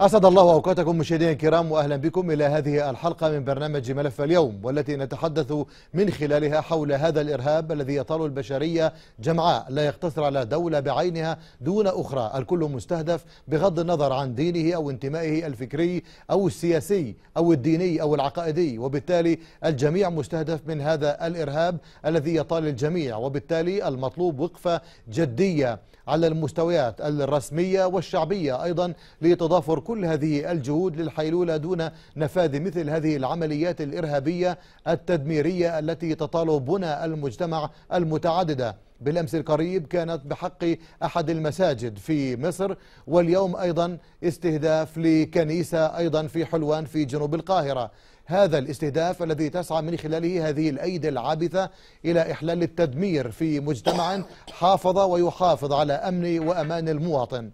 أسعد الله أوقاتكم مشاهدينا الكرام وأهلا بكم إلى هذه الحلقة من برنامج ملف اليوم والتي نتحدث من خلالها حول هذا الإرهاب الذي يطال البشرية جمعاء لا يقتصر على دولة بعينها دون أخرى الكل مستهدف بغض النظر عن دينه أو انتمائه الفكري أو السياسي أو الديني أو العقائدي وبالتالي الجميع مستهدف من هذا الإرهاب الذي يطال الجميع وبالتالي المطلوب وقفة جدية على المستويات الرسمية والشعبية أيضا لتضافر كل هذه الجهود للحيلولة دون نفاذ مثل هذه العمليات الإرهابية التدميرية التي بنى المجتمع المتعددة بالامس القريب كانت بحق احد المساجد في مصر واليوم ايضا استهداف لكنيسه ايضا في حلوان في جنوب القاهره هذا الاستهداف الذي تسعى من خلاله هذه الأيدي العابثة إلى إحلال التدمير في مجتمع حافظ ويحافظ على أمن وأمان المواطن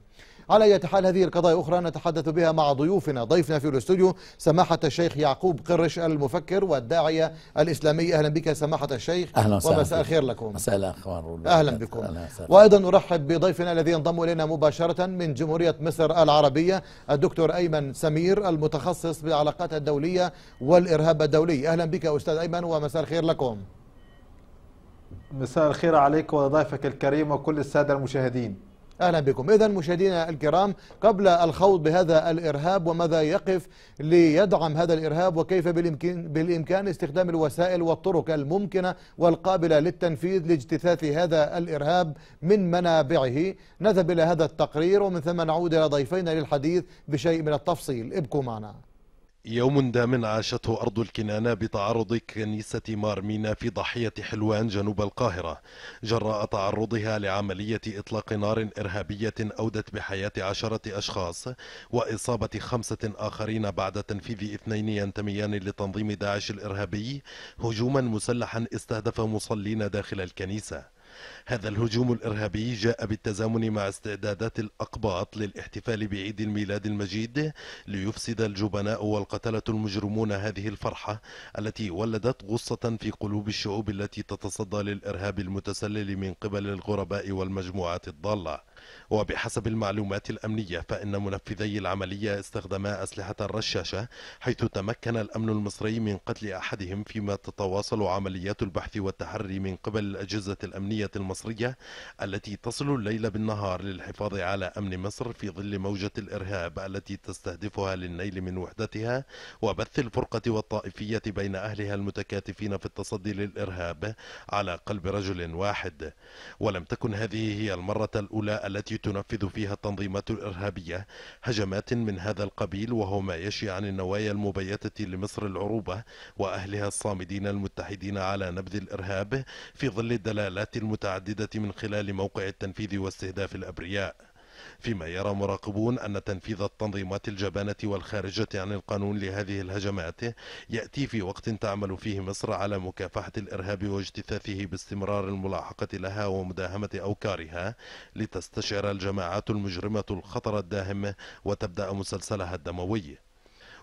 على أي حال هذه القضايا أخرى نتحدث بها مع ضيوفنا ضيفنا في الاستوديو سماحة الشيخ يعقوب قرش المفكر والداعية الإسلامي أهلا بك سماحة الشيخ أهلا وسهلا ومساء الخير لكم مساء الأخبار أهلا بكم أهلا وأيضا نرحب بضيفنا الذي ينضم إلينا مباشرة من جمهورية مصر العربية الدكتور أيمن سمير المتخصص بالعلاقات الدولية والإرهاب الدولي أهلا بك أستاذ أيمن ومساء الخير لكم مساء الخير عليك وضيفك الكريم وكل السادة المشاهدين أهلا بكم إذا مشاهدينا الكرام قبل الخوض بهذا الإرهاب وماذا يقف ليدعم هذا الإرهاب وكيف بالإمكان, بالإمكان استخدام الوسائل والطرق الممكنة والقابلة للتنفيذ لاجتثاث هذا الإرهاب من منابعه نذهب إلى هذا التقرير ومن ثم نعود إلى ضيفينا للحديث بشيء من التفصيل ابقوا معنا يوم دام عاشته أرض الكنانة بتعرض كنيسة مارمينا في ضحية حلوان جنوب القاهرة جراء تعرضها لعملية إطلاق نار إرهابية أودت بحياة عشرة أشخاص وإصابة خمسة آخرين بعد تنفيذ اثنين ينتميان لتنظيم داعش الإرهابي هجوما مسلحا استهدف مصلين داخل الكنيسة هذا الهجوم الإرهابي جاء بالتزامن مع استعدادات الأقباط للاحتفال بعيد الميلاد المجيد ليفسد الجبناء والقتلة المجرمون هذه الفرحة التي ولدت غصة في قلوب الشعوب التي تتصدى للإرهاب المتسلل من قبل الغرباء والمجموعات الضالة وبحسب المعلومات الأمنية فإن منفذي العملية استخدما أسلحة رشاشة حيث تمكن الأمن المصري من قتل أحدهم فيما تتواصل عمليات البحث والتحري من قبل الأجهزة الأمنية المصرية المصرية التي تصل الليل بالنهار للحفاظ على أمن مصر في ظل موجة الإرهاب التي تستهدفها للنيل من وحدتها وبث الفرقة والطائفية بين أهلها المتكاتفين في التصدي للإرهاب على قلب رجل واحد ولم تكن هذه هي المرة الأولى التي تنفذ فيها التنظيمات الإرهابية هجمات من هذا القبيل وهو ما يشي عن النوايا المبيتة لمصر العروبة وأهلها الصامدين المتحدين على نبذ الإرهاب في ظل الدلالات المتعددة المتعددة من خلال موقع التنفيذ واستهداف الأبرياء فيما يرى مراقبون أن تنفيذ التنظيمات الجبانة والخارجة عن القانون لهذه الهجمات يأتي في وقت تعمل فيه مصر على مكافحة الإرهاب واجتثاثه باستمرار الملاحقة لها ومداهمة أوكارها لتستشعر الجماعات المجرمة الخطر الداهم وتبدأ مسلسلها الدموي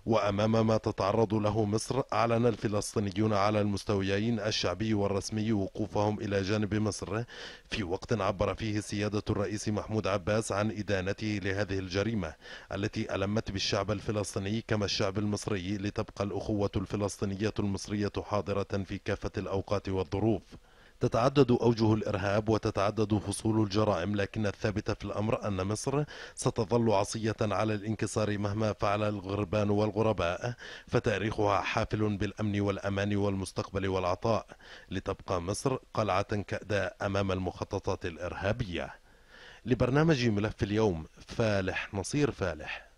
وأمام ما تتعرض له مصر أعلن الفلسطينيون على المستويين الشعبي والرسمي وقوفهم إلى جانب مصر في وقت عبر فيه سيادة الرئيس محمود عباس عن إدانته لهذه الجريمة التي ألمت بالشعب الفلسطيني كما الشعب المصري لتبقى الأخوة الفلسطينية المصرية حاضرة في كافة الأوقات والظروف تتعدد أوجه الإرهاب وتتعدد فصول الجرائم لكن الثابت في الأمر أن مصر ستظل عصية على الانكسار مهما فعل الغربان والغرباء فتاريخها حافل بالأمن والأمان والمستقبل والعطاء لتبقى مصر قلعة كأداء أمام المخططات الإرهابية لبرنامج ملف اليوم فالح نصير فالح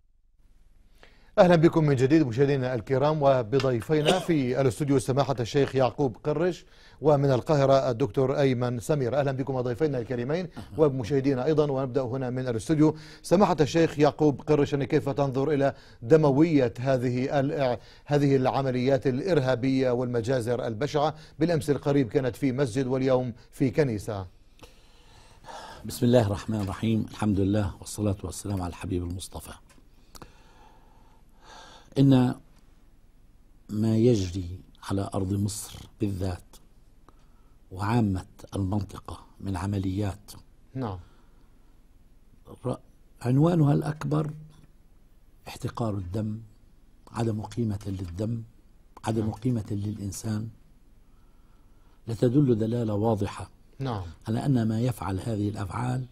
اهلا بكم من جديد مشاهدينا الكرام وبضيفينا في الاستوديو سماحه الشيخ يعقوب قرش ومن القاهره الدكتور ايمن سمير اهلا بكم ضيفينا الكريمين ومشاهدينا ايضا ونبدا هنا من الاستوديو سماحه الشيخ يعقوب قرش يعني كيف تنظر الى دمويه هذه هذه العمليات الارهابيه والمجازر البشعه بالامس القريب كانت في مسجد واليوم في كنيسه بسم الله الرحمن الرحيم الحمد لله والصلاه والسلام على الحبيب المصطفى ان ما يجري على ارض مصر بالذات وعامه المنطقه من عمليات نعم عنوانها الاكبر احتقار الدم عدم قيمه للدم عدم نعم. قيمه للانسان لتدل دلاله واضحه نعم على ان ما يفعل هذه الافعال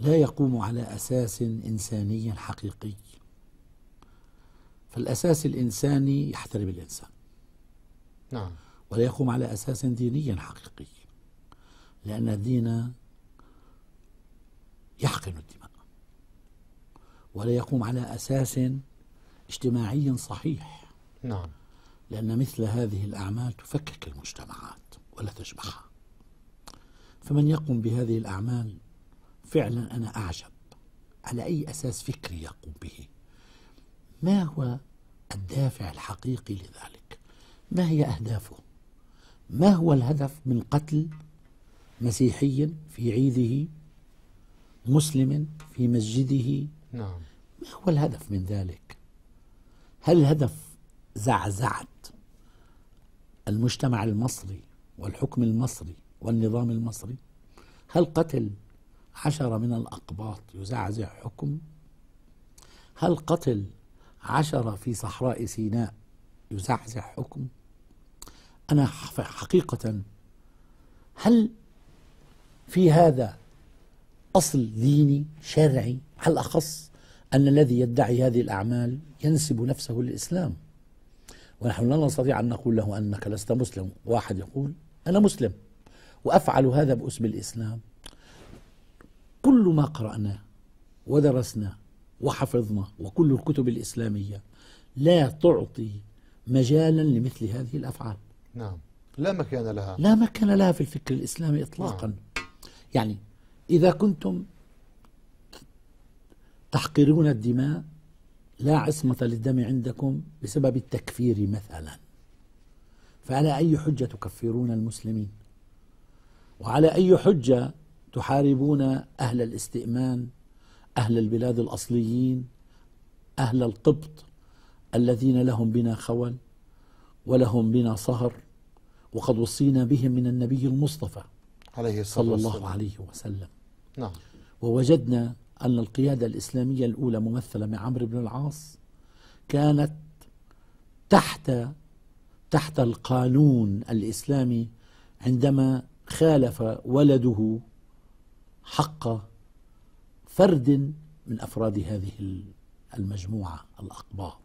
لا يقوم على اساس انساني حقيقي فالأساس الإنساني يحترم الإنسان نعم ولا يقوم على أساس ديني حقيقي لأن الدين يحقن الدماء ولا يقوم على أساس اجتماعي صحيح نعم لأن مثل هذه الأعمال تفكك المجتمعات ولا تشبعها فمن يقوم بهذه الأعمال فعلا أنا أعجب على أي أساس فكري يقوم به ما هو الدافع الحقيقي لذلك ما هي أهدافه ما هو الهدف من قتل مسيحي في عيده مسلم في مسجده نعم ما هو الهدف من ذلك هل الهدف زعزعة المجتمع المصري والحكم المصري والنظام المصري هل قتل عشرة من الأقباط يزعزع حكم هل قتل عشرة في صحراء سيناء يزعزع حكم أنا حقيقة هل في هذا أصل ديني شرعي على الأخص أن الذي يدعي هذه الأعمال ينسب نفسه للإسلام ونحن لا نستطيع أن نقول له أنك لست مسلم واحد يقول أنا مسلم وأفعل هذا بأسم الإسلام كل ما قرأنا ودرسنا وحفظنا وكل الكتب الإسلامية لا تعطي مجالا لمثل هذه الأفعال نعم لا مكان لها لا مكان لها في الفكر الإسلامي إطلاقا نعم. يعني إذا كنتم تحقرون الدماء لا عصمة للدم عندكم بسبب التكفير مثلا فعلى أي حجة تكفرون المسلمين وعلى أي حجة تحاربون أهل الاستئمان أهل البلاد الأصليين أهل القبط الذين لهم بنا خول ولهم بنا صهر وقد وصينا بهم من النبي المصطفى عليه الصلاة صلى الله عليه وسلم نعم ووجدنا أن القيادة الإسلامية الأولى ممثلة من عمرو بن العاص كانت تحت تحت القانون الإسلامي عندما خالف ولده حق فرد من أفراد هذه المجموعة الأقباط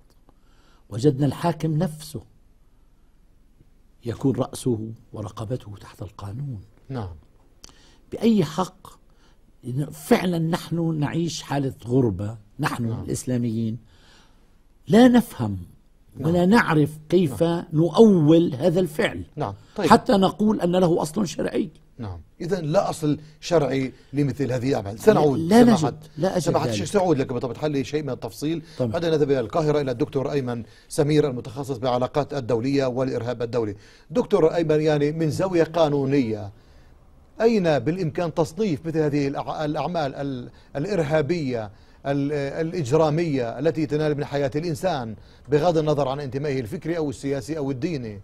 وجدنا الحاكم نفسه يكون رأسه ورقبته تحت القانون نعم بأي حق فعلا نحن نعيش حالة غربة نحن نعم. الإسلاميين لا نفهم نعم. ولا نعرف كيف نعم. نؤول هذا الفعل نعم. طيب. حتى نقول أن له أصل شرعي نعم إذا لا أصل شرعي لمثل هذه الأعمال سنعود لا سماحت نجد لا أجد سماحة الشيخ سعود لك بطبيعة الحال شيء من التفصيل طيب. بعد أن نذهب إلى القاهرة إلى الدكتور أيمن سمير المتخصص بالعلاقات الدولية والإرهاب الدولي دكتور أيمن يعني من زاوية قانونية أين بالإمكان تصنيف مثل هذه الأعمال الإرهابية الإجرامية التي تنال من حياة الإنسان بغض النظر عن انتمائه الفكري أو السياسي أو الديني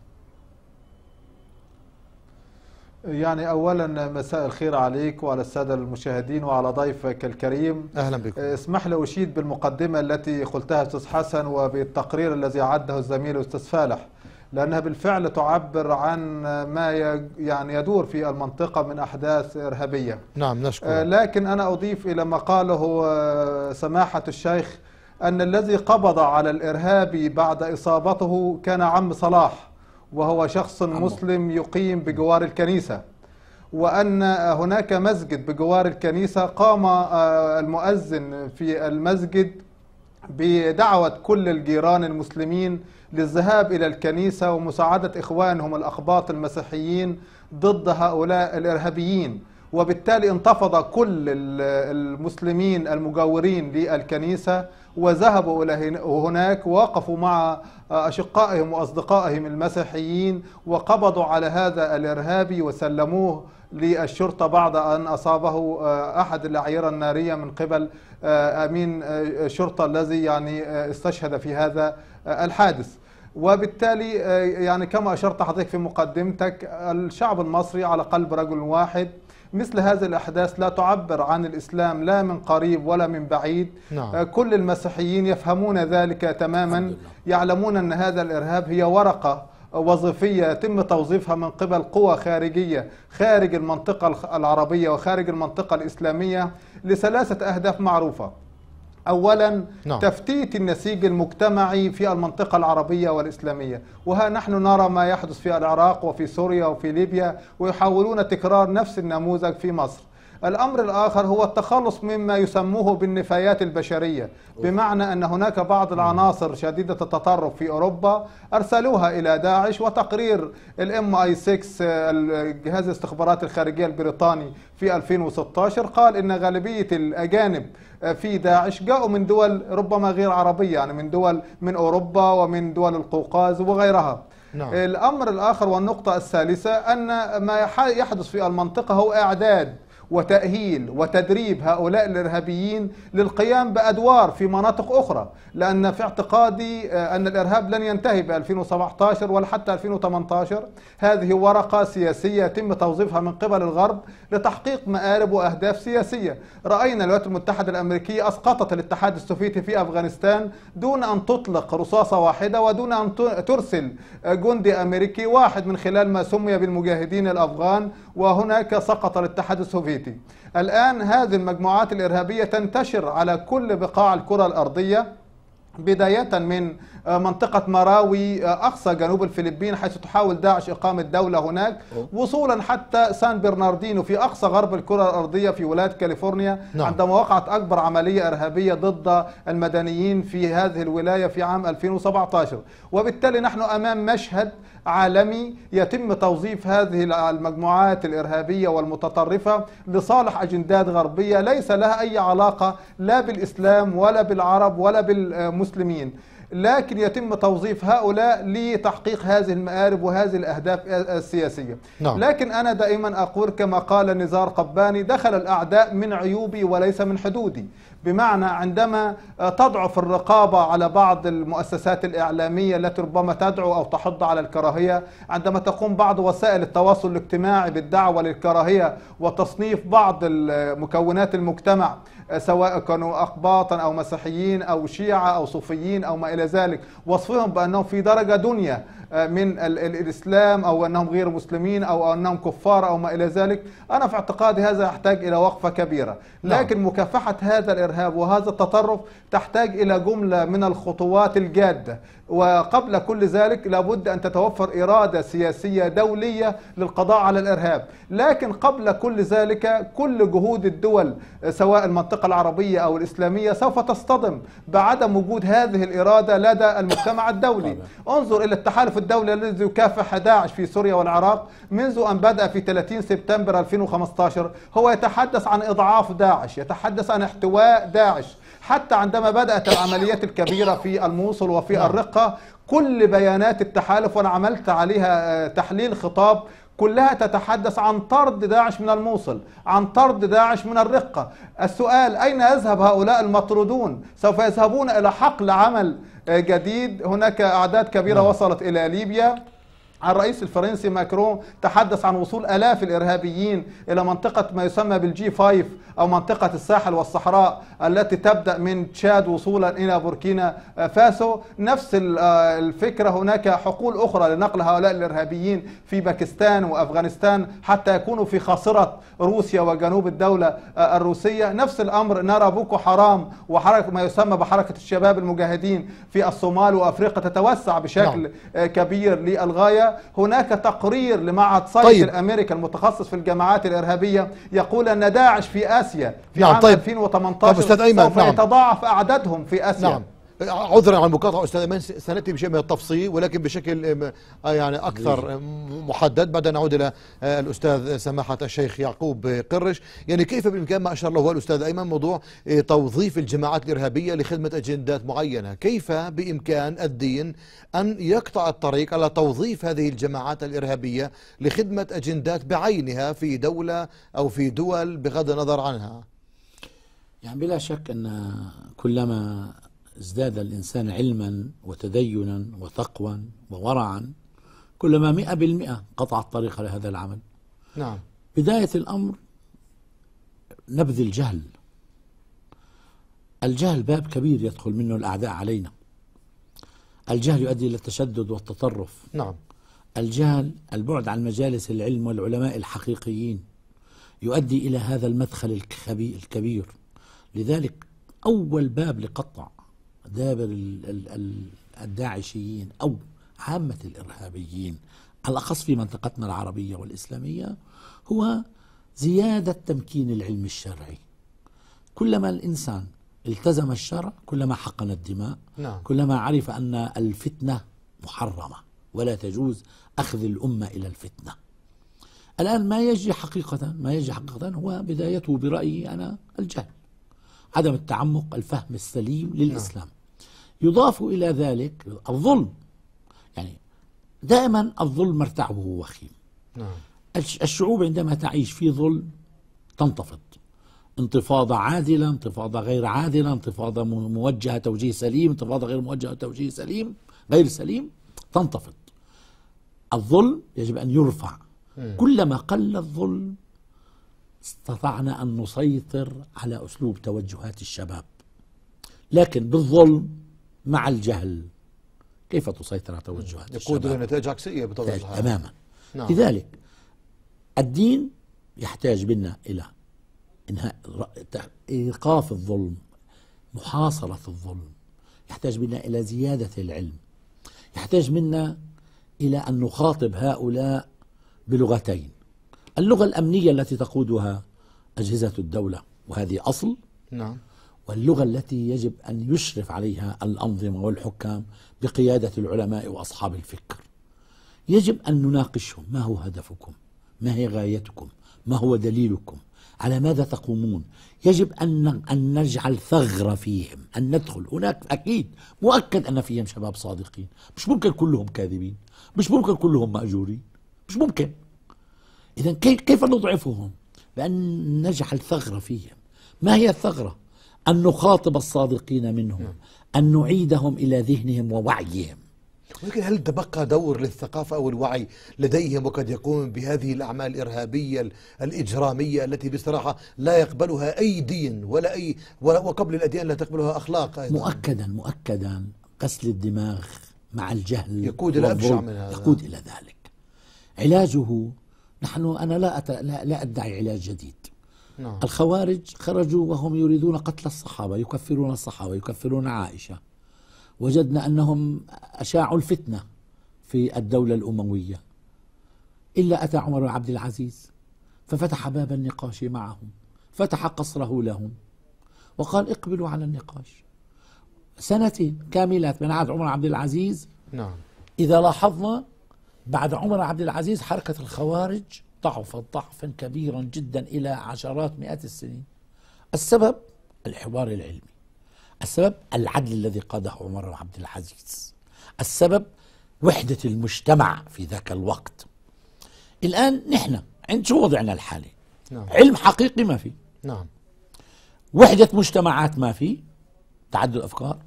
يعني اولا مساء الخير عليك وعلى الساده المشاهدين وعلى ضيفك الكريم اهلا بكم آه، اسمح لي اشيد بالمقدمه التي قلتها استاذ حسن وبالتقرير الذي عده الزميل استاذ فالح لأنها بالفعل تعبر عن ما يعني يدور في المنطقة من أحداث إرهابية نعم نشكر آه، لكن أنا أضيف إلى ما قاله آه، سماحة الشيخ أن الذي قبض على الإرهابي بعد إصابته كان عم صلاح وهو شخص مسلم يقيم بجوار الكنيسة وأن هناك مسجد بجوار الكنيسة قام آه، المؤذن في المسجد بدعوة كل الجيران المسلمين للذهاب إلى الكنيسة ومساعدة إخوانهم الأخباط المسيحيين ضد هؤلاء الإرهابيين وبالتالي انتفض كل المسلمين المجاورين للكنيسة وذهبوا إلى هناك ووقفوا مع أشقائهم وأصدقائهم المسيحيين وقبضوا على هذا الإرهابي وسلموه للشرطة بعد أن أصابه آه، أحد الأعيرة النارية من قبل آه، امين الشرطه آه، الذي يعني آه، استشهد في هذا الحادث وبالتالي يعني كما اشرت حضرتك في مقدمتك الشعب المصري على قلب رجل واحد مثل هذه الأحداث لا تعبر عن الإسلام لا من قريب ولا من بعيد نعم. كل المسيحيين يفهمون ذلك تماما يعلمون أن هذا الإرهاب هي ورقة وظيفية يتم توظيفها من قبل قوى خارجية خارج المنطقة العربية وخارج المنطقة الإسلامية لثلاثة أهداف معروفة اولا نعم. تفتيت النسيج المجتمعي في المنطقه العربيه والاسلاميه وها نحن نرى ما يحدث في العراق وفي سوريا وفي ليبيا ويحاولون تكرار نفس النموذج في مصر الأمر الآخر هو التخلص مما يسموه بالنفايات البشرية بمعنى أن هناك بعض العناصر شديدة التطرف في أوروبا أرسلوها إلى داعش وتقرير الام اي 6 جهاز الاستخبارات الخارجية البريطاني في 2016 قال أن غالبية الأجانب في داعش جاءوا من دول ربما غير عربية يعني من دول من أوروبا ومن دول القوقاز وغيرها نعم. الأمر الآخر والنقطة الثالثة أن ما يحدث في المنطقة هو إعداد وتأهيل وتدريب هؤلاء الإرهابيين للقيام بأدوار في مناطق أخرى لأن في اعتقادي آه، أن الإرهاب لن ينتهي ب 2017 ولا حتى 2018 هذه ورقة سياسية يتم توظيفها من قبل الغرب لتحقيق مآرب وأهداف سياسية رأينا الولايات المتحدة الأمريكية أسقطت الاتحاد السوفيتي في أفغانستان دون أن تطلق رصاصة واحدة ودون أن ترسل آه، جندي أمريكي واحد من خلال ما سمي بالمجاهدين الأفغان وهناك سقط الاتحاد السوفيتي الكويتي الآن هذه المجموعات الإرهابية تنتشر على كل بقاع الكرة الأرضية بداية من آه، منطقة مراوي آه، أقصى جنوب الفلبين حيث تحاول داعش إقامة دولة هناك وصولا حتى سان برناردينو في أقصى غرب الكرة الأرضية في ولاية كاليفورنيا نعم. عندما وقعت أكبر عملية إرهابية ضد المدنيين في هذه الولاية في عام 2017 وبالتالي نحن أمام مشهد عالمي يتم توظيف هذه المجموعات الإرهابية والمتطرفة لصالح أجندات غربية ليس لها أي علاقة لا بالإسلام ولا بالعرب ولا بالمسلمين لكن يتم توظيف هؤلاء لتحقيق هذه المآرب وهذه الأهداف السياسية نعم. لكن أنا دائما أقول كما قال نزار قباني دخل الأعداء من عيوبي وليس من حدودي بمعنى عندما آه، تضعف الرقابة على بعض المؤسسات الإعلامية التي ربما تدعو أو تحض على الكراهية عندما تقوم بعض وسائل التواصل الاجتماعي بالدعوة للكراهية وتصنيف بعض مكونات المجتمع آه، سواء كانوا أقباطا أو مسيحيين أو شيعة أو صوفيين أو ما إلى ذلك وصفهم بأنهم في درجة دنيا آه، من الإسلام أو أنهم غير مسلمين أو أنهم كفار أو ما إلى ذلك أنا في اعتقادي هذا يحتاج إلى وقفة كبيرة نعم. لكن مكافحة هذا الإرهاب الارهاب وهذا التطرف تحتاج الى جمله من الخطوات الجاده وقبل كل ذلك لابد أن تتوفر إرادة سياسية دولية للقضاء على الإرهاب لكن قبل كل ذلك كل جهود الدول سواء المنطقة العربية أو الإسلامية سوف تصطدم بعدم وجود هذه الإرادة لدى المجتمع الدولي انظر إلى التحالف الدولي الذي يكافح داعش في سوريا والعراق منذ أن بدأ في 30 سبتمبر 2015 هو يتحدث عن إضعاف داعش يتحدث عن احتواء داعش حتى عندما بدأت العمليات الكبيرة في الموصل وفي نعم. الرقة كل بيانات التحالف وأنا عملت عليها آه، تحليل خطاب كلها تتحدث عن طرد داعش من الموصل عن طرد داعش من الرقة السؤال أين يذهب هؤلاء المطرودون سوف يذهبون إلى حقل عمل آه، جديد هناك أعداد كبيرة نعم. وصلت إلى ليبيا الرئيس الفرنسي ماكرون تحدث عن وصول آلاف الإرهابيين إلى منطقة ما يسمى بالجي 5 أو منطقة الساحل والصحراء التي تبدأ من تشاد وصولا إلى بوركينا فاسو نفس آه، الفكرة هناك حقول أخرى لنقل هؤلاء الإرهابيين في باكستان وأفغانستان حتى يكونوا في خاصرة روسيا وجنوب الدولة آه، الروسية نفس الأمر نرى بوكو حرام وحركة ما يسمى بحركة الشباب المجاهدين في الصومال وأفريقيا تتوسع بشكل نعم. آه، كبير للغاية هناك تقرير لمعهد سايت طيب. الأمريكا المتخصص في الجماعات الإرهابية يقول أن داعش في آسيا في نعم. عام طيب. 2018 طيب أستاذ أيمن. سوف نعم. يتضاعف أعدادهم في آسيا نعم. عذرا عن المقاطعه استاذ ايمن سناتي بشيء من التفصيل ولكن بشكل آه، يعني اكثر محدد بعد ان نعود الى آه، الاستاذ سماحه الشيخ يعقوب قرش يعني كيف بامكان ما اشار له الاستاذ ايمن موضوع آه، توظيف الجماعات الارهابيه لخدمه اجندات معينه كيف بامكان الدين ان يقطع الطريق على توظيف هذه الجماعات الارهابيه لخدمه اجندات بعينها في دوله او في دول بغض النظر عنها يعني بلا شك ان كلما ازداد الإنسان علما وتدينا وتقوى وورعا كلما مئة بالمئة قطع الطريق لهذا العمل نعم بداية الأمر نبذ الجهل الجهل باب كبير يدخل منه الأعداء علينا الجهل يؤدي إلى التشدد والتطرف نعم الجهل البعد عن مجالس العلم والعلماء الحقيقيين يؤدي إلى هذا المدخل الكبير لذلك أول باب لقطع دابر الداعشيين أو عامة الإرهابيين الأخص في منطقتنا العربية والإسلامية هو زيادة تمكين العلم الشرعي كلما الإنسان التزم الشرع كلما حقن الدماء نعم. كلما عرف أن الفتنة محرمة ولا تجوز أخذ الأمة إلى الفتنة الآن ما يجري حقيقة ما يجري حقيقة هو بدايته برأيي أنا الجهل عدم التعمق الفهم السليم نعم. للإسلام يضاف إلى ذلك الظلم يعني دائما الظلم مرتعبه وخيم نعم. الشعوب عندما تعيش في ظلم تنتفض انتفاضة عادلة انتفاضة غير عادلة انتفاضة موجهة توجيه سليم انتفاضة غير موجهة توجيه سليم غير سليم تنتفض الظلم يجب أن يرفع كلما قل الظلم استطعنا أن نسيطر على أسلوب توجهات الشباب لكن بالظلم مع الجهل كيف تسيطر على توجهات يقود إلى نتائج عكسية بطبيعة الحال تماما نعم. لذلك الدين يحتاج منا إلى إنهاء إيقاف الظلم محاصرة الظلم يحتاج منا إلى زيادة العلم يحتاج منا إلى أن نخاطب هؤلاء بلغتين اللغة الأمنية التي تقودها أجهزة الدولة وهذه أصل نعم واللغة التي يجب أن يشرف عليها الأنظمة والحكام بقيادة العلماء وأصحاب الفكر يجب أن نناقشهم ما هو هدفكم ما هي غايتكم ما هو دليلكم على ماذا تقومون يجب أن, أن نجعل ثغرة فيهم أن ندخل هناك أكيد مؤكد أن فيهم شباب صادقين مش ممكن كلهم كاذبين مش ممكن كلهم مأجورين مش ممكن إذا كيف نضعفهم؟ بأن نجعل ثغرة فيهم ما هي الثغرة؟ أن نخاطب الصادقين منهم أن نعيدهم إلى ذهنهم ووعيهم ولكن هل تبقى دور للثقافة أو الوعي لديهم وقد يقوم بهذه الأعمال الإرهابية الإجرامية التي بصراحة لا يقبلها أي دين ولا أي وقبل الأديان لا تقبلها أخلاق أيضا مؤكدا مؤكدا قسل الدماغ مع الجهل يقود إلى أبشع من هذا يقود إلى ذلك علاجه نحن أنا لا, أت... لا, لا أدعي علاج جديد نعم. الخوارج خرجوا وهم يريدون قتل الصحابة يكفرون الصحابة يكفرون عائشة وجدنا أنهم أشاعوا الفتنة في الدولة الأموية إلا أتى عمر بن عبد العزيز ففتح باب النقاش معهم فتح قصره لهم وقال اقبلوا على النقاش سنتين كاملات من عهد عمر عبد العزيز نعم إذا لاحظنا بعد عمر عبد العزيز حركة الخوارج ضعفت ضعفا كبيرا جدا إلى عشرات مئات السنين السبب الحوار العلمي السبب العدل الذي قاده عمر عبد العزيز السبب وحدة المجتمع في ذاك الوقت الآن نحن عند شو وضعنا الحالي نعم. علم حقيقي ما في نعم وحدة مجتمعات ما في تعدد أفكار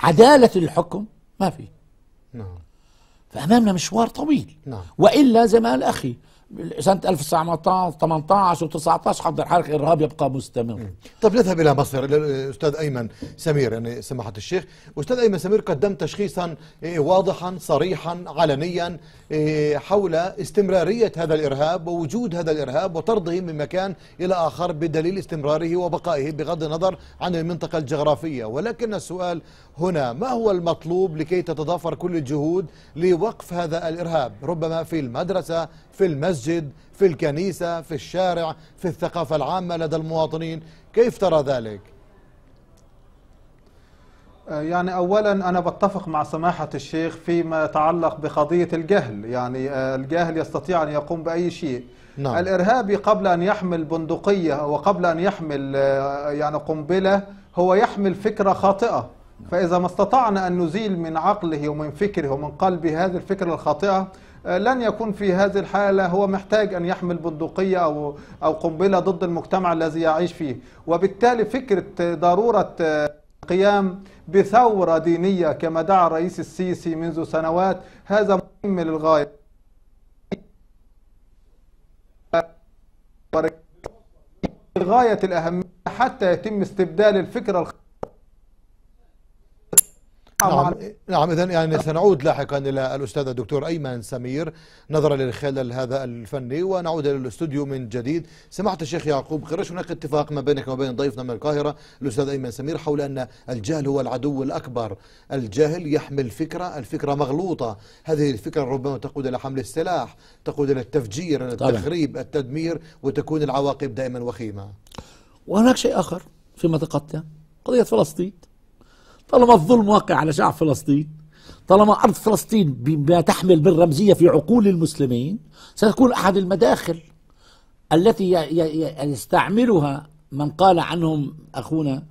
عدالة الحكم ما في نعم فأمامنا مشوار طويل نعم. وإلا زي ما قال أخي سنة 1918 و19 حضر حرق إرهاب يبقى مستمر طب نذهب إلى مصر الأستاذ أيمن سمير يعني سماحة الشيخ أستاذ أيمن سمير قدم تشخيصا إيه، واضحا صريحا علنيا إيه، حول استمرارية هذا الإرهاب ووجود هذا الإرهاب وطرده من مكان إلى آخر بدليل استمراره وبقائه بغض النظر عن المنطقة الجغرافية ولكن السؤال هنا ما هو المطلوب لكي تتضافر كل الجهود لوقف هذا الإرهاب ربما في المدرسة في المسجد المسجد في الكنيسة في الشارع في الثقافة العامة لدى المواطنين كيف ترى ذلك؟ آه، يعني اولا انا بتفق مع سماحه الشيخ فيما يتعلق بقضيه الجهل يعني آه، الجاهل يستطيع ان يقوم باي شيء نعم. الارهابي قبل ان يحمل بندقيه وقبل ان يحمل آه، يعني قنبله هو يحمل فكره خاطئه فاذا ما استطعنا ان نزيل من عقله ومن فكره ومن قلبه هذه الفكره الخاطئه آه، لن يكون في هذه الحالة هو محتاج أن يحمل بندقية أو أو قنبلة ضد المجتمع الذي يعيش فيه وبالتالي فكرة آه، ضرورة القيام آه، بثورة دينية كما دعا الرئيس السيسي منذ سنوات هذا مهم للغاية غاية الأهمية حتى يتم استبدال الفكرة الخاطئة نعم, نعم إذا يعني سنعود لاحقا إلى الأستاذ الدكتور أيمن سمير نظرا للخلل هذا الفني ونعود إلى الاستوديو من جديد سمعت الشيخ يعقوب قرش هناك اتفاق ما بينك وبين ضيفنا من القاهرة الأستاذ أيمن سمير حول أن الجهل هو العدو الأكبر الجهل يحمل فكرة الفكرة مغلوطة هذه الفكرة ربما تقود إلى حمل السلاح تقود إلى التفجير إلى التخريب التدمير وتكون العواقب دائما وخيمة وهناك شيء آخر فيما منطقتنا قضية فلسطين طالما الظلم واقع على شعب فلسطين طالما أرض فلسطين بما تحمل من رمزية في عقول المسلمين ستكون أحد المداخل التي يعني يستعملها من قال عنهم أخونا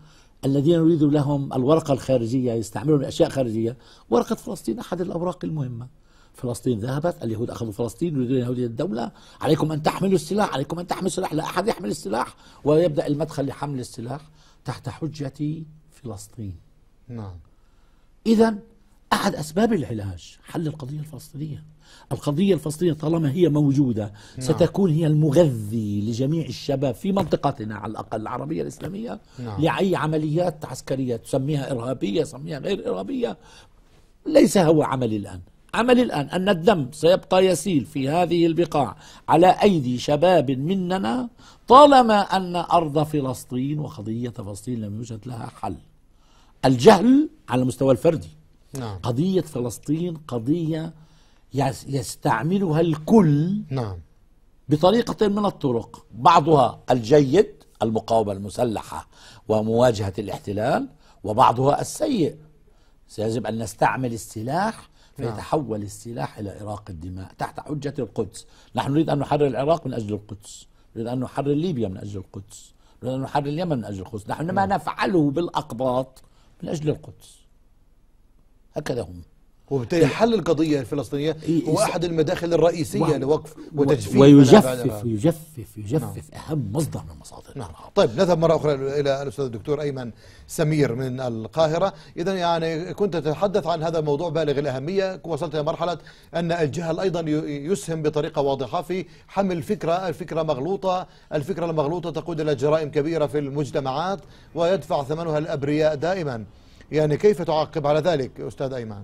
الذين يريد لهم الورقة الخارجية يستعملون أشياء خارجية ورقة فلسطين أحد الأوراق المهمة فلسطين ذهبت اليهود أخذوا فلسطين يريدون يهودية الدولة عليكم أن تحملوا السلاح عليكم أن تحملوا السلاح لا أحد يحمل السلاح ويبدأ المدخل لحمل السلاح تحت حجة فلسطين نعم إذا أحد أسباب العلاج حل القضية الفلسطينية القضية الفلسطينية طالما هي موجودة نعم. ستكون هي المغذي لجميع الشباب في منطقتنا على الأقل العربية الإسلامية نعم. لأي عمليات عسكرية تسميها إرهابية تسميها غير إرهابية ليس هو عملي الآن عملي الآن أن الدم سيبقى يسيل في هذه البقاع على أيدي شباب مننا طالما أن أرض فلسطين وقضية فلسطين لم يوجد لها حل الجهل على المستوى الفردي نعم. قضية فلسطين قضية يستعملها الكل نعم. بطريقة من الطرق بعضها الجيد المقاومة المسلحة ومواجهة الاحتلال وبعضها السيء سيجب أن نستعمل السلاح نعم. فيتحول السلاح إلى إراق الدماء تحت حجة القدس نحن نريد أن نحرر العراق من أجل القدس نريد أن نحرر ليبيا من أجل القدس نريد أن نحرر اليمن من أجل القدس نحن ما نعم. نفعله بالأقباط من أجل القدس هكذا هم وبالتالي حل القضية الفلسطينية هو أحد المداخل الرئيسية لوقف وتجفيف ويجفف يجفف يجفف نعم. أهم مصدر من مصادر نعم. طيب نذهب مرة أخرى إلى الأستاذ الدكتور أيمن سمير من القاهرة إذا يعني كنت تتحدث عن هذا الموضوع بالغ الأهمية وصلت إلى مرحلة أن الجهل أيضا يسهم بطريقة واضحة في حمل فكرة الفكرة مغلوطة الفكرة المغلوطة تقود إلى جرائم كبيرة في المجتمعات ويدفع ثمنها الأبرياء دائما يعني كيف تعقب على ذلك أستاذ أيمن؟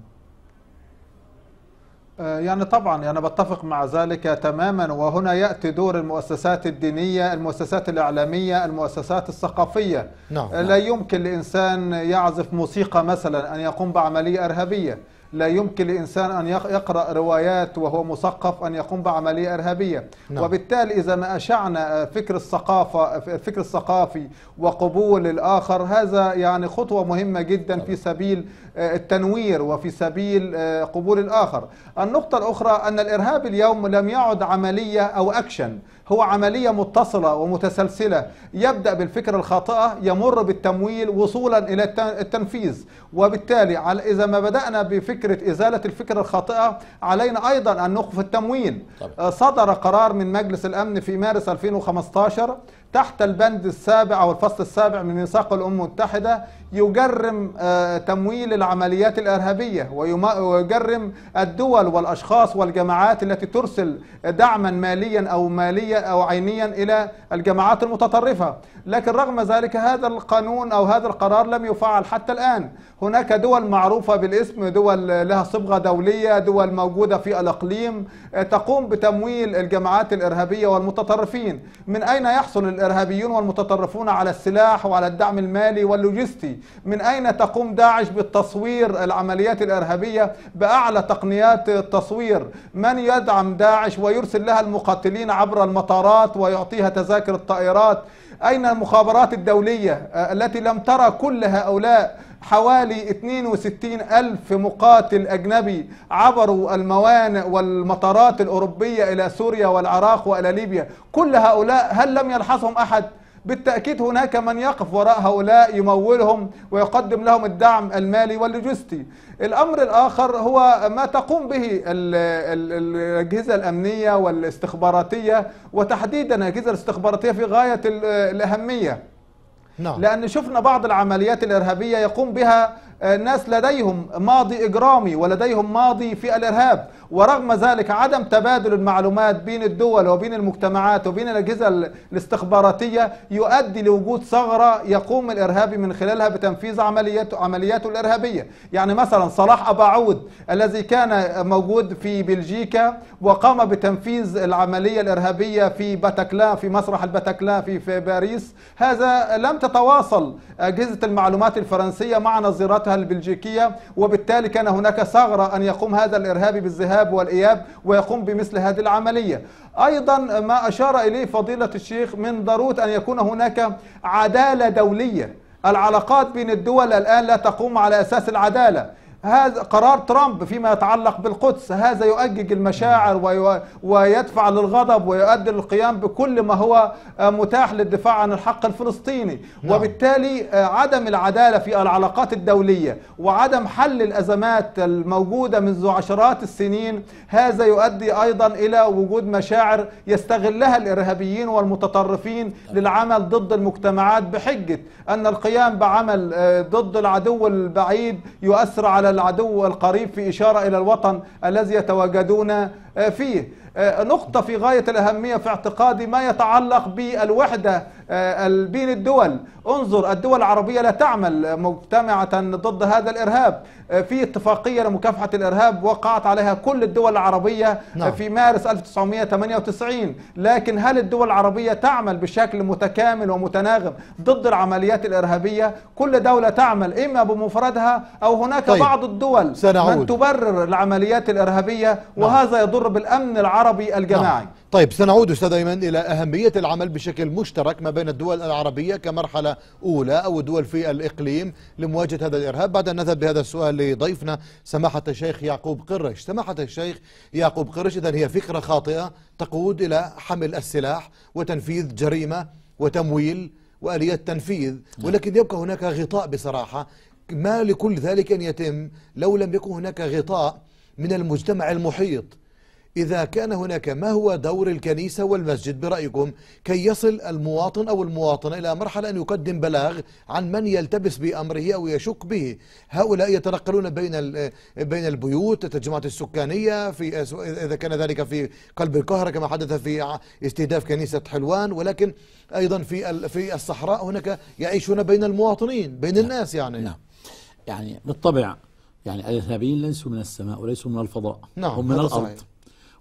آه، يعني طبعا أنا بتفق مع ذلك تماما وهنا يأتي دور المؤسسات الدينية المؤسسات الإعلامية المؤسسات الثقافية نعم، لا. لا نعم. يمكن لإنسان يعزف موسيقى مثلا أن يقوم بعملية إرهابية لا يمكن لإنسان أن يقرأ روايات وهو مثقف أن يقوم بعملية إرهابية نعم. وبالتالي إذا ما أشعنا آه، فكر الثقافة الفكر آه، الثقافي وقبول الآخر هذا يعني خطوة مهمة جدا في سبيل آه، التنوير وفي سبيل قبول الآخر النقطة الأخرى أن الإرهاب اليوم لم يعد عملية أو أكشن هو عملية متصلة ومتسلسلة يبدأ بالفكرة الخاطئة يمر بالتمويل وصولا إلى التنفيذ وبالتالي إذا ما بدأنا بفكر فكرة إزالة الفكرة الخاطئة علينا أيضا أن نخفي التموين آه، صدر قرار من مجلس الأمن في مارس 2015 تحت البند السابع أو الفصل السابع من ميثاق الأمم المتحدة يجرم آه، تمويل العمليات الإرهابية ويجرم الدول والأشخاص والجماعات التي ترسل دعما ماليا أو ماليا أو عينيا إلى الجماعات المتطرفة لكن رغم ذلك هذا القانون أو هذا القرار لم يفعل حتى الآن هناك دول معروفة بالاسم دول لها صبغة دولية دول موجودة في الأقليم آه، تقوم بتمويل الجماعات الإرهابية والمتطرفين من أين يحصل الإرهابيون والمتطرفون على السلاح وعلى الدعم المالي واللوجستي من أين تقوم داعش بالتصوير العمليات الإرهابية بأعلى تقنيات التصوير من يدعم داعش ويرسل لها المقاتلين عبر المطارات ويعطيها تذاكر الطائرات أين المخابرات الدولية آه، التي لم ترى كل هؤلاء حوالي 62 ألف مقاتل أجنبي عبروا الموانئ والمطارات الأوروبية إلى سوريا والعراق وإلى ليبيا كل هؤلاء هل لم يلحظهم أحد؟ بالتأكيد هناك من يقف وراء هؤلاء يمولهم ويقدم لهم الدعم المالي واللوجستي الأمر الآخر هو ما تقوم به الأجهزة الأمنية والاستخباراتية وتحديدا الأجهزة الاستخباراتية في غاية الأهمية نعم. لأن شفنا بعض العمليات الإرهابية يقوم بها آه، الناس لديهم ماضي إجرامي ولديهم ماضي في الإرهاب ورغم ذلك عدم تبادل المعلومات بين الدول وبين المجتمعات وبين الأجهزة الاستخباراتية يؤدي لوجود ثغرة يقوم الإرهابي من خلالها بتنفيذ عملياته, عملياته الإرهابية يعني مثلا صلاح أباعود الذي كان موجود في بلجيكا وقام بتنفيذ العملية الإرهابية في باتاكلا في مسرح الباتاكلا في, في باريس هذا لم تتواصل أجهزة المعلومات الفرنسية مع نظيرتها العاصمة البلجيكية وبالتالي كان هناك ثغرة أن يقوم هذا الإرهابي بالذهاب والإياب ويقوم بمثل هذه العملية أيضا ما أشار إليه فضيلة الشيخ من ضرورة أن يكون هناك عدالة دولية العلاقات بين الدول الآن لا تقوم على أساس العدالة هذا قرار ترامب فيما يتعلق بالقدس هذا يؤجج المشاعر ويدفع للغضب ويؤدي للقيام بكل ما هو متاح للدفاع عن الحق الفلسطيني نعم. وبالتالي آه، عدم العدالة في العلاقات الدولية وعدم حل الأزمات الموجودة منذ عشرات السنين هذا يؤدي أيضا إلى وجود مشاعر يستغلها الإرهابيين والمتطرفين نعم. للعمل ضد المجتمعات بحجة أن القيام بعمل آه، ضد العدو البعيد يؤثر على العدو القريب في إشارة إلى الوطن الذي يتواجدون آه، فيه آه، نقطة في غاية الأهمية في اعتقادي ما يتعلق بالوحدة آه، بين الدول انظر الدول العربية لا تعمل مجتمعة ضد هذا الإرهاب آه، في اتفاقية لمكافحة الإرهاب وقعت عليها كل الدول العربية آه، نعم. في مارس 1998 لكن هل الدول العربية تعمل بشكل متكامل ومتناغم ضد العمليات الإرهابية كل دولة تعمل إما بمفردها أو هناك طيب. بعض الدول سنعود. من تبرر العمليات الإرهابية نعم. وهذا نعم. يضر بالأمن العربي الجماعي نعم. طيب سنعود أستاذ أيمن إلى أهمية العمل بشكل مشترك ما بين الدول العربية كمرحلة أولى أو دول في الإقليم لمواجهة هذا الإرهاب بعد أن نذهب بهذا السؤال لضيفنا سماحة الشيخ يعقوب قرش سماحة الشيخ يعقوب قرش إذا هي فكرة خاطئة تقود إلى حمل السلاح وتنفيذ جريمة وتمويل وآليات تنفيذ نعم. ولكن يبقى هناك غطاء بصراحة ما لكل ذلك أن يتم لو لم يكن هناك غطاء من المجتمع المحيط إذا كان هناك ما هو دور الكنيسة والمسجد برأيكم كي يصل المواطن أو المواطنة إلى مرحلة أن يقدم بلاغ عن من يلتبس بأمره أو يشك به هؤلاء يتنقلون بين بين البيوت التجمعات السكانية في إذا كان ذلك في قلب القاهرة كما حدث في استهداف كنيسة حلوان ولكن أيضا في في الصحراء هناك يعيشون بين المواطنين بين نعم. الناس يعني نعم يعني بالطبع يعني الارهابيين ليسوا من السماء وليسوا من الفضاء نعم هم من الارض صحيح.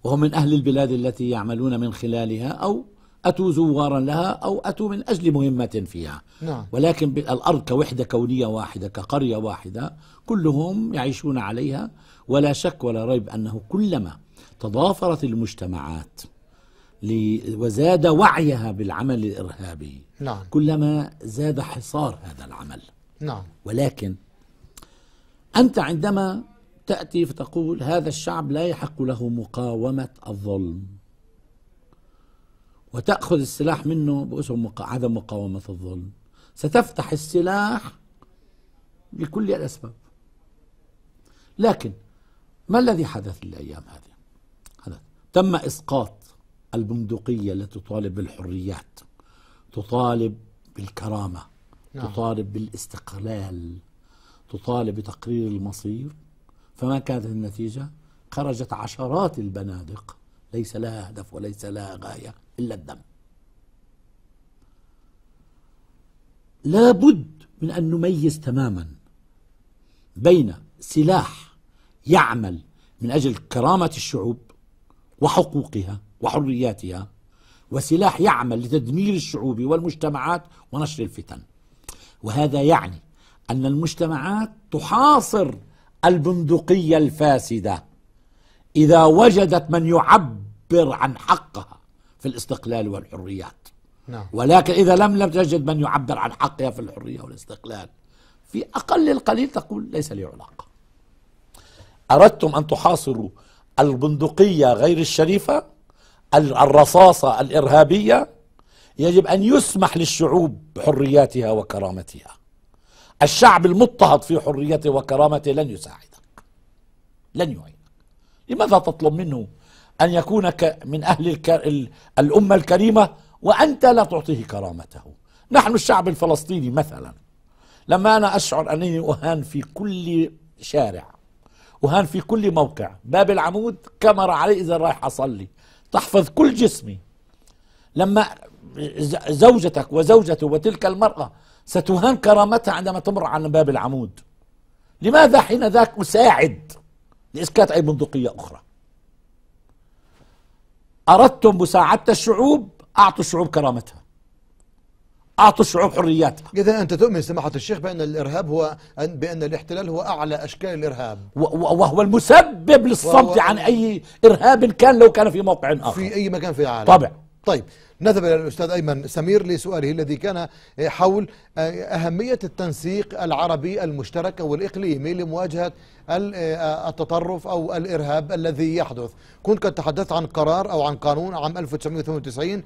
وهم من أهل البلاد التي يعملون من خلالها أو أتوا زوارا لها أو أتوا من أجل مهمة فيها نعم. ولكن الأرض كوحدة كونية واحدة كقرية واحدة كلهم يعيشون عليها ولا شك ولا ريب أنه كلما تضافرت المجتمعات وزاد وعيها بالعمل الإرهابي نعم. كلما زاد حصار هذا العمل نعم. ولكن أنت عندما تأتي فتقول هذا الشعب لا يحق له مقاومة الظلم وتأخذ السلاح منه باسم عدم مقاومة الظلم ستفتح السلاح لكل الأسباب لكن ما الذي حدث الأيام هذه حدث تم إسقاط البندقية التي تطالب بالحريات تطالب بالكرامة نعم. تطالب بالاستقلال تطالب بتقرير المصير فما كانت النتيجة خرجت عشرات البنادق ليس لها هدف وليس لها غاية إلا الدم لابد من أن نميز تماما بين سلاح يعمل من أجل كرامة الشعوب وحقوقها وحرياتها وسلاح يعمل لتدمير الشعوب والمجتمعات ونشر الفتن وهذا يعني أن المجتمعات تحاصر البندقية الفاسدة إذا وجدت من يعبر عن حقها في الاستقلال والحريات نعم. ولكن إذا لم لم تجد من يعبر عن حقها في الحرية والاستقلال في أقل القليل تقول ليس لي علاقة أردتم أن تحاصروا البندقية غير الشريفة الرصاصة الإرهابية يجب أن يسمح للشعوب بحرياتها وكرامتها الشعب المضطهد في حريته وكرامته لن يساعدك لن يعينك لماذا تطلب منه أن يكون من أهل الأمة الكريمة وأنت لا تعطيه كرامته نحن الشعب الفلسطيني مثلا لما أنا أشعر أنني أهان في كل شارع أهان في كل موقع باب العمود كاميرا علي إذا رايح أصلي تحفظ كل جسمي لما زوجتك وزوجته وتلك المرأة ستهان كرامتها عندما تمر عن باب العمود لماذا حين ذاك أساعد لإسكات أي بندقية أخرى أردتم مساعدة الشعوب أعطوا الشعوب كرامتها أعطوا الشعوب حرياتها إذا أنت تؤمن سماحة الشيخ بأن الإرهاب هو بأن الاحتلال هو أعلى أشكال الإرهاب وهو المسبب للصمت عن أي إرهاب كان لو كان في موقع آخر في أي مكان في العالم طبعا طيب نذهب إلى الأستاذ أيمن سمير لسؤاله الذي كان آه، حول آه، أهمية التنسيق العربي المشترك أو الإقليمي لمواجهة آه، التطرف أو الإرهاب الذي يحدث كنت قد تحدثت عن قرار أو عن قانون عام 1998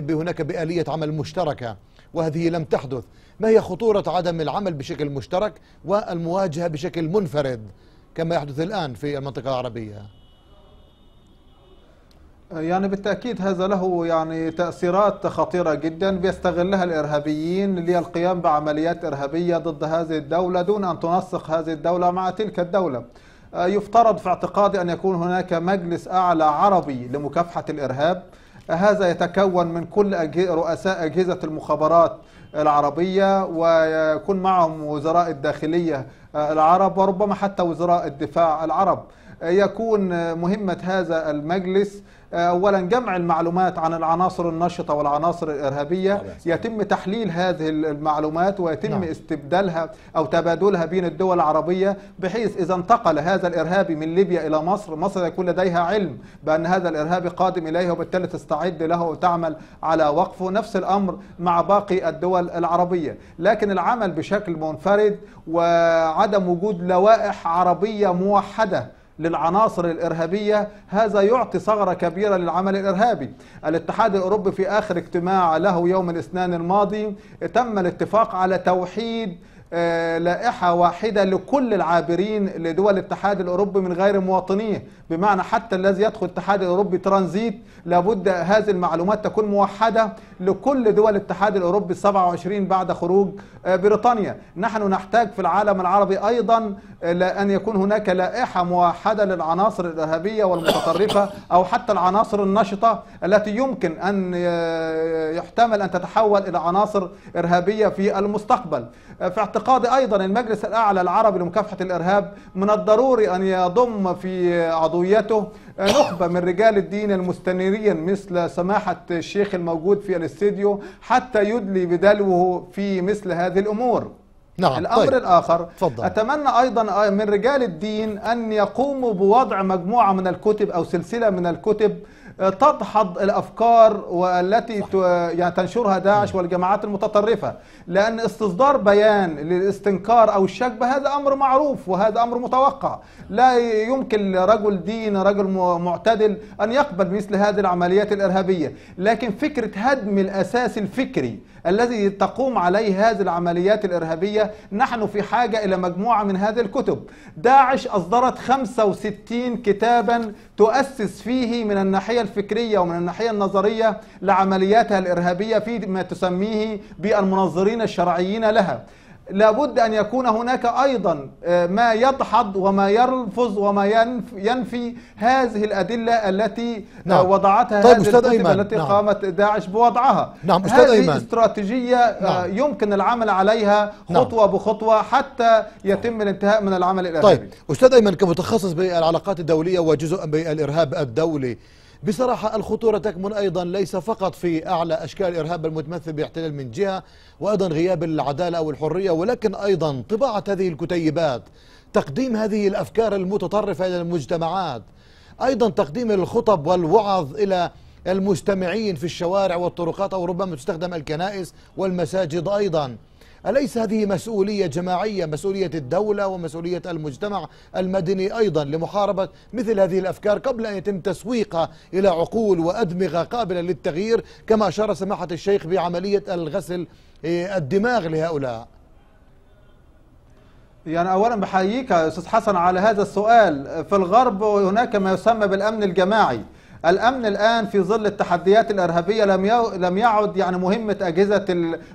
بهناك بآلية عمل مشتركة وهذه لم تحدث ما هي خطورة عدم العمل بشكل مشترك والمواجهة بشكل منفرد كما يحدث الآن في المنطقة العربية يعني بالتأكيد هذا له يعني تأثيرات خطيرة جدا بيستغلها الإرهابيين للقيام بعمليات إرهابية ضد هذه الدولة دون أن تنسق هذه الدولة مع تلك الدولة آه، يفترض في اعتقادي أن يكون هناك مجلس أعلى عربي لمكافحة الإرهاب آه، هذا يتكون من كل رؤساء أجهزة المخابرات العربية ويكون معهم وزراء الداخلية آه، العرب وربما حتى وزراء الدفاع العرب يكون مهمة هذا المجلس اولا جمع المعلومات عن العناصر النشطه والعناصر الارهابيه يتم تحليل هذه المعلومات ويتم نعم. استبدالها او تبادلها بين الدول العربيه بحيث اذا انتقل هذا الارهابي من ليبيا الى مصر مصر يكون لديها علم بان هذا الارهابي قادم اليها وبالتالي تستعد له وتعمل على وقفه نفس الامر مع باقي الدول العربيه لكن العمل بشكل منفرد وعدم وجود لوائح عربيه موحده للعناصر الإرهابية هذا يعطي ثغرة كبيرة للعمل الإرهابي الاتحاد الأوروبي في آخر اجتماع له يوم الاثنين الماضي تم الاتفاق على توحيد آه، لائحة واحدة لكل العابرين لدول الاتحاد الأوروبي من غير مواطنيه بمعنى حتى الذي يدخل الاتحاد الأوروبي ترانزيت لابد هذه المعلومات تكون موحدة لكل دول الاتحاد الأوروبي 27 بعد خروج آه، بريطانيا نحن نحتاج في العالم العربي أيضا آه، أن يكون هناك لائحة موحدة للعناصر الإرهابية والمتطرفة أو حتى العناصر النشطة التي يمكن أن آه، يحتمل أن تتحول إلى عناصر إرهابية في المستقبل في اعتقادي أيضا المجلس الأعلى العربي لمكافحة الإرهاب من الضروري أن يضم في عضويته نخبة من رجال الدين المستنيرين مثل سماحة الشيخ الموجود في الاستديو حتى يدلي بدلوه في مثل هذه الأمور نعم طيب. الأمر طيب. الآخر فضل. أتمنى أيضا آه، من رجال الدين أن يقوموا بوضع مجموعة من الكتب أو سلسلة من الكتب تدحض الأفكار والتي يعني تنشرها داعش والجماعات المتطرفة لأن استصدار بيان للاستنكار أو الشك بهذا أمر معروف وهذا أمر متوقع لا يمكن لرجل دين رجل معتدل أن يقبل مثل هذه العمليات الإرهابية لكن فكرة هدم الأساس الفكري الذي تقوم عليه هذه العمليات الإرهابية نحن في حاجة إلى مجموعة من هذه الكتب داعش أصدرت 65 كتابا تؤسس فيه من الناحية الفكرية ومن الناحية النظرية لعملياتها الإرهابية في ما تسميه بالمنظرين الشرعيين لها لابد أن يكون هناك أيضا آه، ما يدحض وما يرفض وما ينفي هذه الأدلة التي آه، نعم. وضعتها طيب هذه الأدلة التي نعم. قامت داعش بوضعها نعم. هذه أيمن. استراتيجية آه، نعم. يمكن العمل عليها نعم. خطوة نعم. بخطوة حتى يتم الانتهاء من العمل الإرهابي طيب أستاذ أيمن كمتخصص بالعلاقات الدولية وجزء بالإرهاب الدولي بصراحة الخطورة تكمن أيضا ليس فقط في أعلى أشكال الإرهاب المتمثل باحتلال من جهة وأيضا غياب العدالة أو الحرية ولكن أيضا طباعة هذه الكتيبات تقديم هذه الأفكار المتطرفة إلى المجتمعات أيضا تقديم الخطب والوعظ إلى المستمعين في الشوارع والطرقات أو ربما تستخدم الكنائس والمساجد أيضا أليس هذه مسؤولية جماعية مسؤولية الدولة ومسؤولية المجتمع المدني أيضا لمحاربة مثل هذه الأفكار قبل أن يتم تسويقها إلى عقول وأدمغة قابلة للتغيير كما أشار سماحة الشيخ بعملية الغسل إيه، الدماغ لهؤلاء يعني اولا بحييك استاذ حسن على هذا السؤال في الغرب هناك ما يسمى بالامن الجماعي الأمن الآن في ظل التحديات الإرهابية لم لم يعد يعني مهمة أجهزة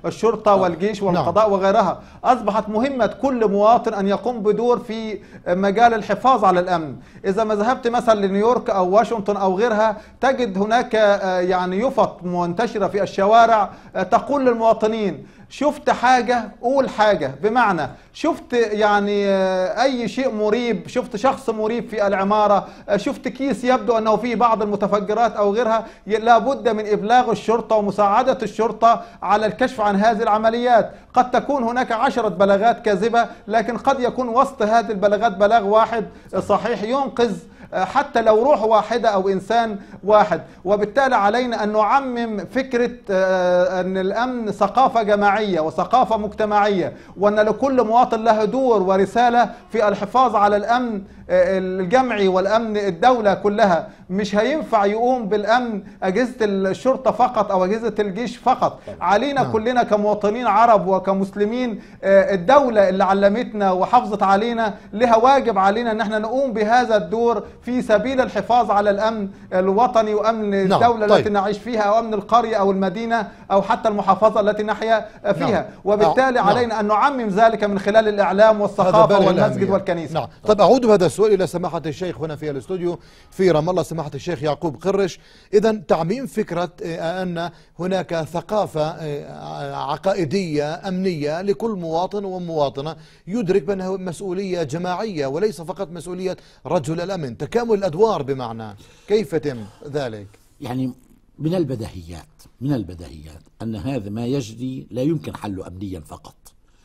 الشرطة نعم. والجيش والقضاء نعم. وغيرها أصبحت مهمة كل مواطن أن يقوم بدور في مجال الحفاظ على الأمن إذا ما ذهبت مثلا لنيويورك أو واشنطن أو غيرها تجد هناك آه، يعني يفط منتشرة في الشوارع آه، تقول للمواطنين شفت حاجة قول حاجة بمعنى شفت يعني آه، أي شيء مريب شفت شخص مريب في العمارة آه، شفت كيس يبدو أنه فيه بعض المتفجرات أو غيرها لابد من إبلاغ الشرطة ومساعدة الشرطة على الكشف عن هذه العمليات قد تكون هناك عشرة بلاغات كاذبة لكن قد يكون وسط هذه البلاغات بلاغ واحد آه، صحيح ينقذ حتى لو روح واحدة أو إنسان واحد وبالتالي علينا أن نعمم فكرة آه، أن الأمن ثقافة جماعية وثقافة مجتمعية وأن لكل مواطن له دور ورسالة في الحفاظ على الأمن آه، الجمعي والأمن الدولة كلها مش هينفع يقوم بالأمن أجهزة الشرطة فقط أو أجهزة الجيش فقط علينا نعم. كلنا كمواطنين عرب وكمسلمين آه، الدولة اللي علمتنا وحافظت علينا لها واجب علينا أن احنا نقوم بهذا الدور في سبيل الحفاظ على الأمن الوطني وأمن نعم، الدولة طيب. التي نعيش فيها أو أمن القرية أو المدينة أو حتى المحافظة التي نحيا نعم. فيها نعم. وبالتالي نعم. علينا أن نعمم ذلك من خلال الإعلام والثقافة والمسجد والكنيسة نعم. طيب أعود بهذا السؤال إلى سماحة الشيخ هنا في الاستوديو في رام الله سماحة الشيخ يعقوب قرش إذا تعميم فكرة آه، أن هناك ثقافة آه، عقائدية أمنية لكل مواطن ومواطنة يدرك بأنها مسؤولية جماعية وليس فقط مسؤولية رجل الأمن تكامل الأدوار بمعنى كيف يتم ذلك؟ يعني من البديهيات من البديهيات أن هذا ما يجري لا يمكن حله أمنيا فقط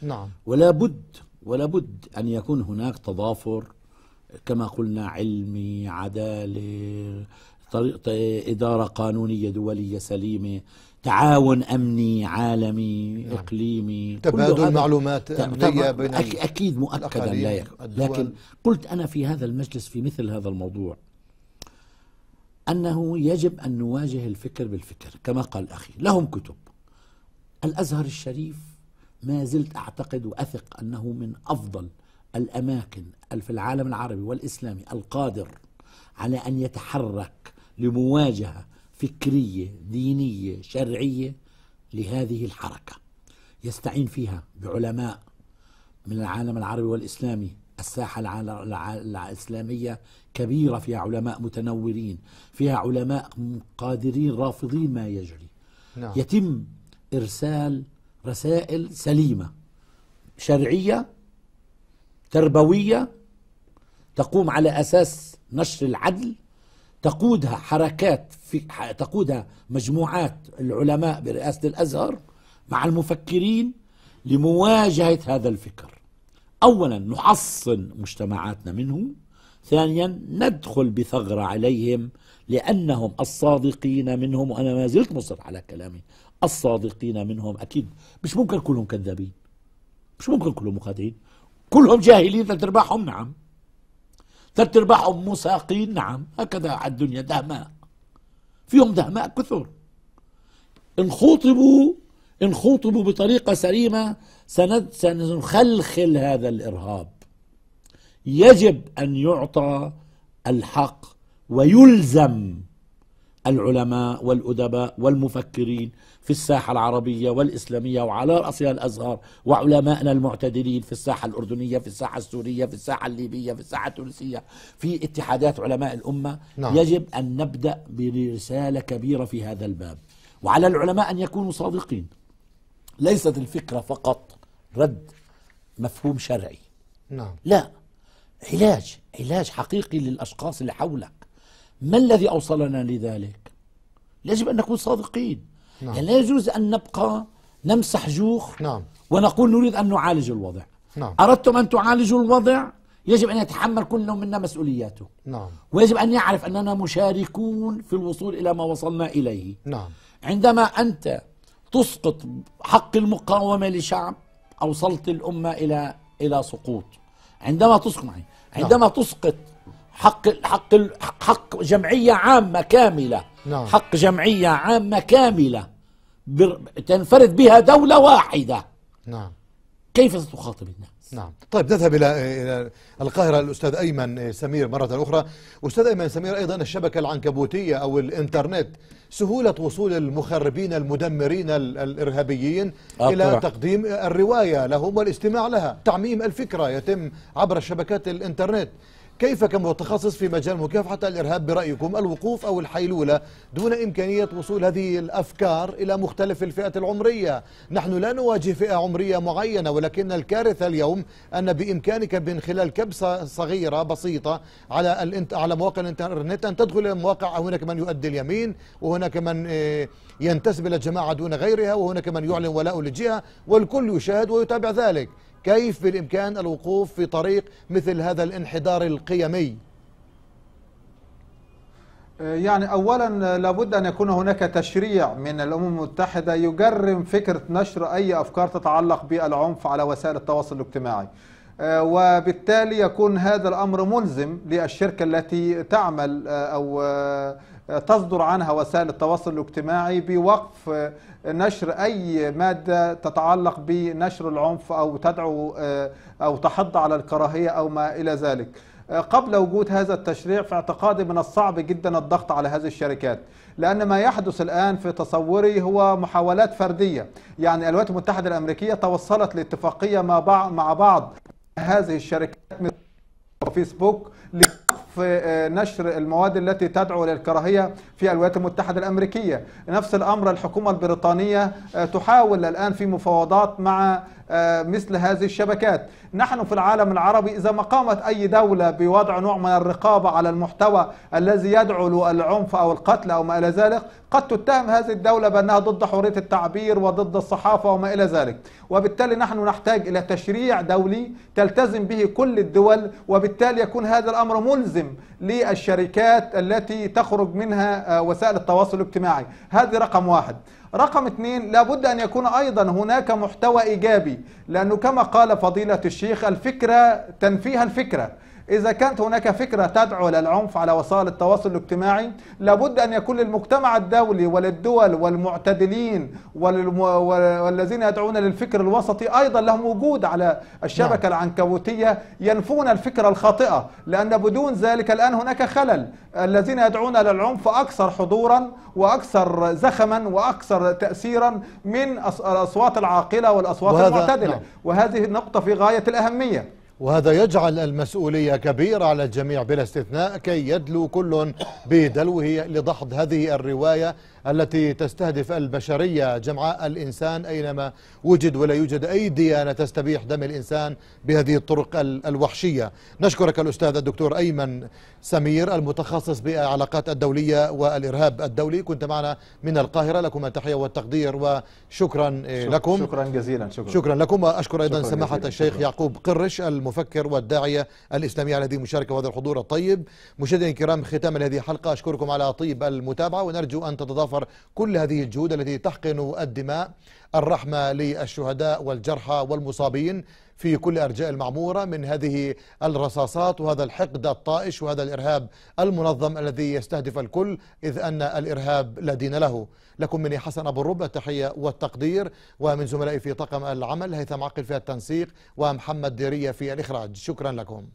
نعم ولا بد ولا بد أن يكون هناك تضافر كما قلنا علمي عدالة طريقة إدارة قانونية دولية سليمة تعاون امني عالمي نعم. اقليمي تبادل معلومات امنيه بين اكيد مؤكدا لا لكن قلت انا في هذا المجلس في مثل هذا الموضوع انه يجب ان نواجه الفكر بالفكر كما قال اخي لهم كتب الازهر الشريف ما زلت اعتقد واثق انه من افضل الاماكن في العالم العربي والاسلامي القادر على ان يتحرك لمواجهه فكرية دينية شرعية لهذه الحركة يستعين فيها بعلماء من العالم العربي والإسلامي الساحة الإسلامية كبيرة فيها علماء متنورين فيها علماء قادرين رافضين ما يجري نعم. يتم إرسال رسائل سليمة شرعية تربوية تقوم على أساس نشر العدل تقودها حركات في تقودها مجموعات العلماء برئاسة الأزهر مع المفكرين لمواجهة هذا الفكر أولا نحصن مجتمعاتنا منه ثانيا ندخل بثغرة عليهم لأنهم الصادقين منهم وأنا ما زلت مصر على كلامي الصادقين منهم أكيد مش ممكن كلهم كذابين مش ممكن كلهم مخادعين كلهم جاهلين ثلاث أرباعهم نعم ثلاث ارباعهم مساقين نعم هكذا على الدنيا دهماء فيهم دهماء كثر ان خوطبوا ان خوطبوا بطريقة سليمة سنخلخل هذا الإرهاب يجب أن يعطى الحق ويلزم العلماء والأدباء والمفكرين في الساحة العربية والإسلامية وعلى رأسها الأزهر وعلمائنا المعتدلين في الساحة الأردنية في الساحة السورية في الساحة الليبية في الساحة التونسية في اتحادات علماء الأمة نعم. يجب أن نبدأ برسالة كبيرة في هذا الباب وعلى العلماء أن يكونوا صادقين ليست الفكرة فقط رد مفهوم شرعي نعم. لا علاج علاج حقيقي للأشخاص اللي حولك ما الذي أوصلنا لذلك يجب أن نكون صادقين نعم. يعني لا يجوز أن نبقى نمسح جوخ نعم. ونقول نريد أن نعالج الوضع نعم. أردتم أن تعالجوا الوضع يجب أن يتحمل كل منا مسؤولياته نعم. ويجب أن يعرف أننا مشاركون في الوصول إلى ما وصلنا إليه نعم. عندما أنت تسقط حق المقاومة لشعب أوصلت الأمة إلى إلى سقوط عندما تسقط نعم. عندما نعم. تسقط حق حق حق جمعيه عامه كامله نعم. حق جمعيه عامه كامله تنفرد بها دوله واحده نعم كيف ستخاطب الناس نعم طيب نذهب إلى إلى القاهرة الأستاذ أيمن سمير مرة أخرى أستاذ أيمن سمير أيضا الشبكة العنكبوتية أو الإنترنت سهولة وصول المخربين المدمرين الإرهابيين أطلع. إلى تقديم الرواية لهم والاستماع لها تعميم الفكرة يتم عبر شبكات الإنترنت كيف كمتخصص في مجال مكافحة الإرهاب برأيكم الوقوف أو الحيلولة دون إمكانية وصول هذه الأفكار إلى مختلف الفئة العمرية نحن لا نواجه فئة عمرية معينة ولكن الكارثة اليوم أن بإمكانك من خلال كبسة صغيرة بسيطة على على مواقع الإنترنت أن تدخل إلى مواقع هناك من يؤدي اليمين وهناك من آه، ينتسب إلى الجماعة دون غيرها وهناك من يعلن ولاءه للجهة والكل يشاهد ويتابع ذلك كيف بالإمكان الوقوف في طريق مثل هذا الانحدار القيمي آه، يعني اولا آه، لابد ان يكون هناك تشريع من الامم المتحده يجرم فكره نشر اي افكار تتعلق بالعنف على وسائل التواصل الاجتماعي آه، وبالتالي يكون هذا الامر ملزم للشركه التي تعمل او تصدر عنها وسائل التواصل الاجتماعي بوقف نشر أي مادة تتعلق بنشر العنف أو تدعو آه، أو تحض على الكراهية أو ما إلى ذلك آه، قبل وجود هذا التشريع في اعتقادي من الصعب جدا الضغط على هذه الشركات لأن ما يحدث الآن في تصوري هو محاولات فردية يعني الولايات المتحدة الأمريكية توصلت لاتفاقية مع بعض هذه الشركات مثل فيسبوك لوقف آه، نشر المواد التي تدعو للكراهية في الولايات المتحدة الأمريكية نفس الأمر الحكومة البريطانية آه، تحاول الآن في مفاوضات مع آه، مثل هذه الشبكات نحن في العالم العربي إذا ما قامت أي دولة بوضع نوع من الرقابة على المحتوى الذي يدعو للعنف أو القتل أو ما إلى ذلك قد تتهم هذه الدولة بأنها ضد حرية التعبير وضد الصحافة وما إلى ذلك وبالتالي نحن نحتاج إلى تشريع دولي تلتزم به كل الدول وبالتالي يكون هذا الأمر ملزم للشركات التي تخرج منها آه، وسائل التواصل الاجتماعي هذه رقم واحد رقم اثنين لابد أن يكون أيضا هناك محتوى إيجابي لأنه كما قال فضيلة الشيخ الفكرة تنفيها الفكرة إذا كانت هناك فكرة تدعو للعنف على وسائل التواصل الاجتماعي لابد أن يكون للمجتمع الدولي وللدول والمعتدلين والذين يدعون للفكر الوسطي أيضا لهم وجود على الشبكة نعم. العنكبوتية ينفون الفكرة الخاطئة لأن بدون ذلك الآن هناك خلل الذين يدعون للعنف أكثر حضورا وأكثر زخما وأكثر تأثيرا من الأصوات العاقلة والأصوات وهذا المعتدلة نعم. وهذه النقطة في غاية الأهمية وهذا يجعل المسؤولية كبيرة على الجميع بلا استثناء كي يدلو كل بدلوه لدحض هذه الرواية التي تستهدف البشرية جمعاء الإنسان أينما وجد ولا يوجد أي ديانة تستبيح دم الإنسان بهذه الطرق الوحشية نشكرك الأستاذ الدكتور أيمن سمير المتخصص بالعلاقات الدولية والإرهاب الدولي كنت معنا من القاهرة لكم التحية والتقدير وشكرا إيه، لكم شكرا جزيلا شكرا, شكرا لكم وأشكر أيضا سماحة جزيلا. الشيخ شكرا. يعقوب قرش المفكر والداعية الإسلامية على هذه المشاركة وهذا الحضور الطيب مشاهدينا الكرام ختام هذه الحلقة أشكركم على طيب المتابعة ونرجو أن تتضافر تتضافر كل هذه الجهود التي تحقن الدماء الرحمة للشهداء والجرحى والمصابين في كل أرجاء المعمورة من هذه الرصاصات وهذا الحقد الطائش وهذا الإرهاب المنظم الذي يستهدف الكل إذ أن الإرهاب لا دين له لكم مني حسن أبو الرب التحية والتقدير ومن زملائي في طاقم العمل هيثم عقل في التنسيق ومحمد ديرية في الإخراج شكرا لكم